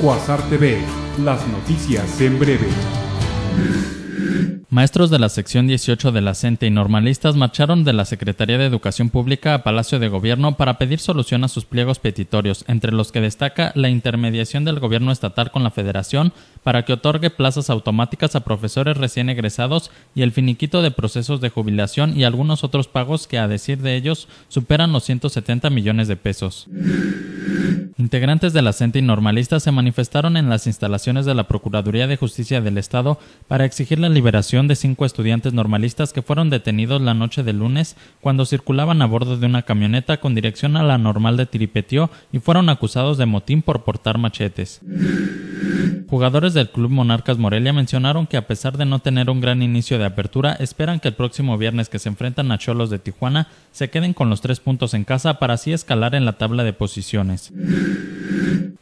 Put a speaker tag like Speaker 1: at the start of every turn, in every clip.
Speaker 1: Cuasar TV, las noticias en breve.
Speaker 2: Maestros de la sección 18 de la CENTE y normalistas marcharon de la Secretaría de Educación Pública a Palacio de Gobierno para pedir solución a sus pliegos petitorios, entre los que destaca la intermediación del gobierno estatal con la Federación para que otorgue plazas automáticas a profesores recién egresados y el finiquito de procesos de jubilación y algunos otros pagos que, a decir de ellos, superan los 170 millones de pesos. Integrantes de la CENTE y normalistas se manifestaron en las instalaciones de la Procuraduría de Justicia del Estado para exigir la liberación de cinco estudiantes normalistas que fueron detenidos la noche de lunes cuando circulaban a bordo de una camioneta con dirección a la normal de Tiripetió y fueron acusados de motín por portar machetes. Jugadores del Club Monarcas Morelia mencionaron que a pesar de no tener un gran inicio de apertura, esperan que el próximo viernes que se enfrentan a Cholos de Tijuana se queden con los tres puntos en casa para así escalar en la tabla de posiciones.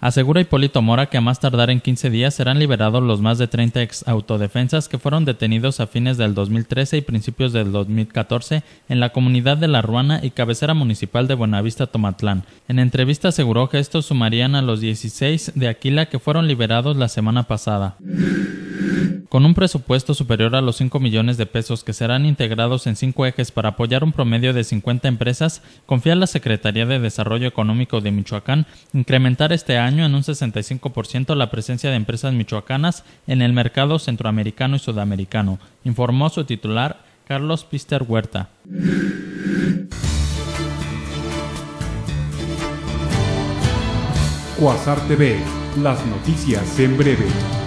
Speaker 2: Asegura Hipólito Mora que a más tardar en 15 días serán liberados los más de 30 ex autodefensas que fueron detenidos a fines del 2013 y principios del 2014 en la comunidad de La Ruana y cabecera municipal de Buenavista, Tomatlán. En entrevista aseguró que estos sumarían a los 16 de Aquila que fueron liberados la semana pasada. Con un presupuesto superior a los 5 millones de pesos que serán integrados en cinco ejes para apoyar un promedio de 50 empresas, confía la Secretaría de Desarrollo Económico de Michoacán incrementar este año en un 65% la presencia de empresas michoacanas en el mercado centroamericano y sudamericano, informó su titular Carlos Pister Huerta.
Speaker 1: las noticias en breve.